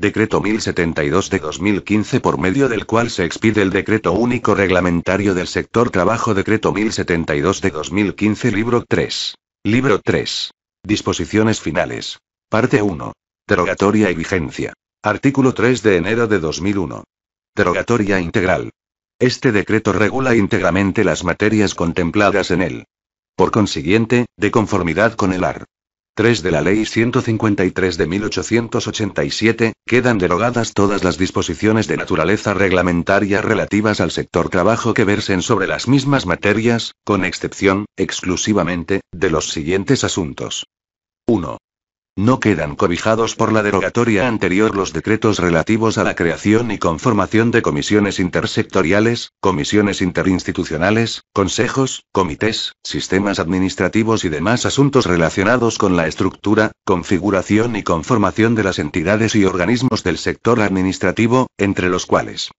Decreto 1072 de 2015 por medio del cual se expide el Decreto Único Reglamentario del Sector Trabajo Decreto 1072 de 2015 Libro 3. Libro 3. Disposiciones finales. Parte 1. Derogatoria y vigencia. Artículo 3 de enero de 2001. Derogatoria integral. Este decreto regula íntegramente las materias contempladas en él. Por consiguiente, de conformidad con el AR. 3 de la Ley 153 de 1887, quedan derogadas todas las disposiciones de naturaleza reglamentaria relativas al sector trabajo que versen sobre las mismas materias, con excepción, exclusivamente, de los siguientes asuntos. 1. No quedan cobijados por la derogatoria anterior los decretos relativos a la creación y conformación de comisiones intersectoriales, comisiones interinstitucionales, consejos, comités, sistemas administrativos y demás asuntos relacionados con la estructura, configuración y conformación de las entidades y organismos del sector administrativo, entre los cuales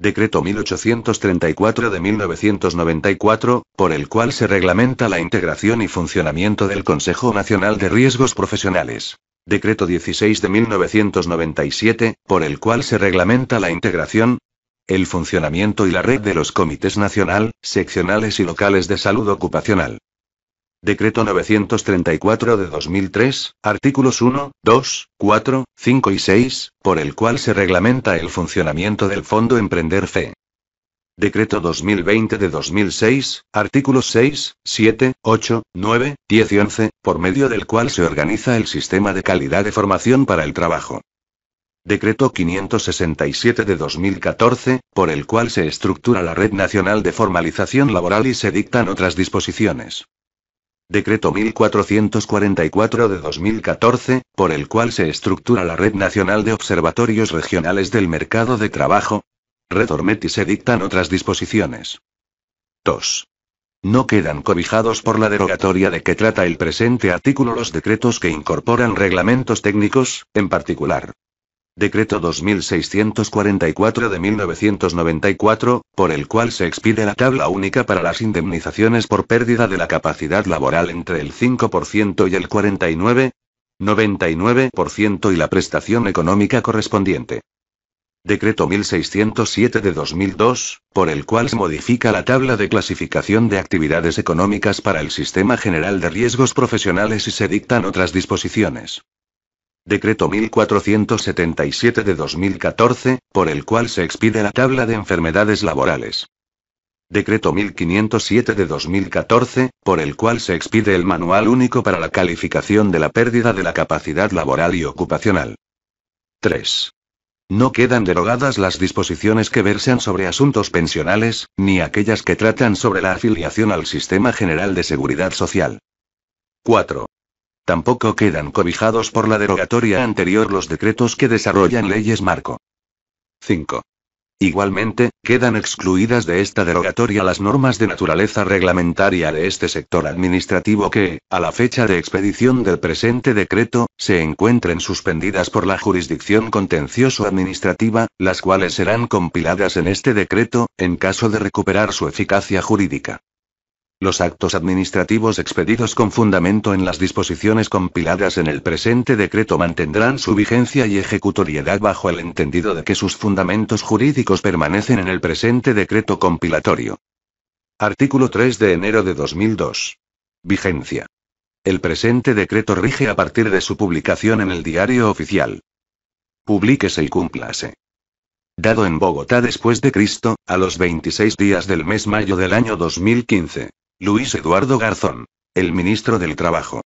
Decreto 1834 de 1994, por el cual se reglamenta la integración y funcionamiento del Consejo Nacional de Riesgos Profesionales. Decreto 16 de 1997, por el cual se reglamenta la integración, el funcionamiento y la red de los comités nacional, seccionales y locales de salud ocupacional. Decreto 934 de 2003, artículos 1, 2, 4, 5 y 6, por el cual se reglamenta el funcionamiento del Fondo Emprender Fe. Decreto 2020 de 2006, artículos 6, 7, 8, 9, 10 y 11, por medio del cual se organiza el sistema de calidad de formación para el trabajo. Decreto 567 de 2014, por el cual se estructura la Red Nacional de Formalización Laboral y se dictan otras disposiciones. Decreto 1444 de 2014, por el cual se estructura la Red Nacional de Observatorios Regionales del Mercado de Trabajo. Red y se dictan otras disposiciones. 2. No quedan cobijados por la derogatoria de que trata el presente artículo los decretos que incorporan reglamentos técnicos, en particular, Decreto 2644 de 1994, por el cual se expide la tabla única para las indemnizaciones por pérdida de la capacidad laboral entre el 5% y el 49.99% y la prestación económica correspondiente. Decreto 1607 de 2002, por el cual se modifica la tabla de clasificación de actividades económicas para el Sistema General de Riesgos Profesionales y se dictan otras disposiciones. Decreto 1477 de 2014, por el cual se expide la tabla de enfermedades laborales. Decreto 1507 de 2014, por el cual se expide el Manual Único para la Calificación de la Pérdida de la Capacidad Laboral y Ocupacional. 3. No quedan derogadas las disposiciones que versan sobre asuntos pensionales, ni aquellas que tratan sobre la afiliación al Sistema General de Seguridad Social. 4. Tampoco quedan cobijados por la derogatoria anterior los decretos que desarrollan leyes marco. 5. Igualmente, quedan excluidas de esta derogatoria las normas de naturaleza reglamentaria de este sector administrativo que, a la fecha de expedición del presente decreto, se encuentren suspendidas por la jurisdicción contencioso-administrativa, las cuales serán compiladas en este decreto, en caso de recuperar su eficacia jurídica. Los actos administrativos expedidos con fundamento en las disposiciones compiladas en el presente decreto mantendrán su vigencia y ejecutoriedad bajo el entendido de que sus fundamentos jurídicos permanecen en el presente decreto compilatorio. Artículo 3 de enero de 2002. Vigencia. El presente decreto rige a partir de su publicación en el diario oficial. Publíquese y cúmplase. Dado en Bogotá después de Cristo, a los 26 días del mes mayo del año 2015. Luis Eduardo Garzón. El ministro del Trabajo.